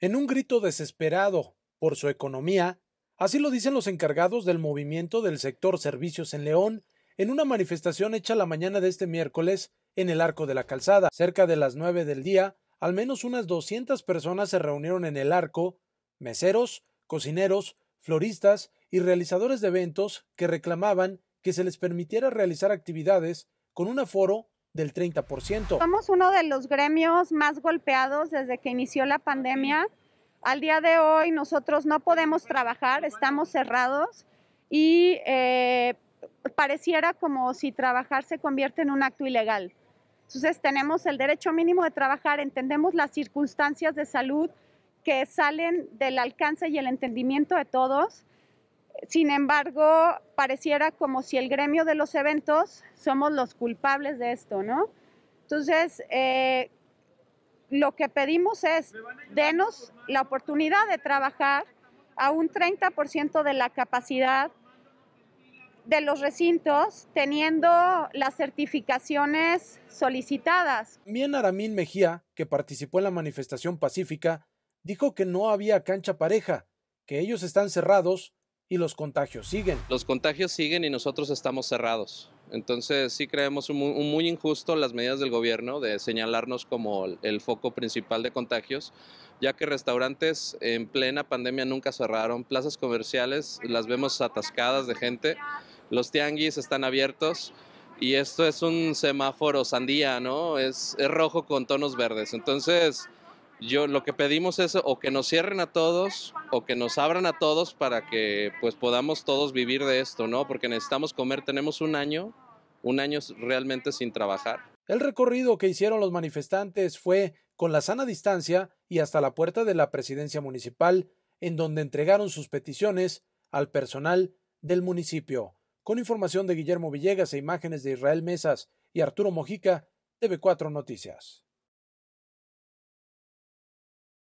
En un grito desesperado por su economía, así lo dicen los encargados del movimiento del sector servicios en León, en una manifestación hecha la mañana de este miércoles en el Arco de la Calzada. Cerca de las nueve del día, al menos unas 200 personas se reunieron en el Arco, meseros, cocineros, floristas y realizadores de eventos que reclamaban que se les permitiera realizar actividades con un aforo del 30%. Somos uno de los gremios más golpeados desde que inició la pandemia. Al día de hoy nosotros no podemos trabajar, estamos cerrados y eh, pareciera como si trabajar se convierte en un acto ilegal. Entonces tenemos el derecho mínimo de trabajar, entendemos las circunstancias de salud que salen del alcance y el entendimiento de todos sin embargo, pareciera como si el gremio de los eventos somos los culpables de esto, ¿no? Entonces, eh, lo que pedimos es, denos la oportunidad de trabajar a un 30% de la capacidad de los recintos teniendo las certificaciones solicitadas. Mien Aramín Mejía, que participó en la manifestación pacífica, dijo que no había cancha pareja, que ellos están cerrados y los contagios siguen. Los contagios siguen y nosotros estamos cerrados. Entonces sí creemos un, muy injusto las medidas del gobierno de señalarnos como el, foco principal de contagios, ya que restaurantes en plena pandemia nunca cerraron, plazas comerciales las vemos atascadas de gente, los tianguis están abiertos y esto es un semáforo sandía, ¿no? Es, es rojo con tonos verdes. Entonces yo lo que pedimos es o que nos cierren a todos o que nos abran a todos para que pues podamos todos vivir de esto, ¿no? Porque necesitamos comer, tenemos un año, un año realmente sin trabajar. El recorrido que hicieron los manifestantes fue con la sana distancia y hasta la puerta de la presidencia municipal, en donde entregaron sus peticiones al personal del municipio. Con información de Guillermo Villegas e imágenes de Israel Mesas y Arturo Mojica, TV4 Noticias.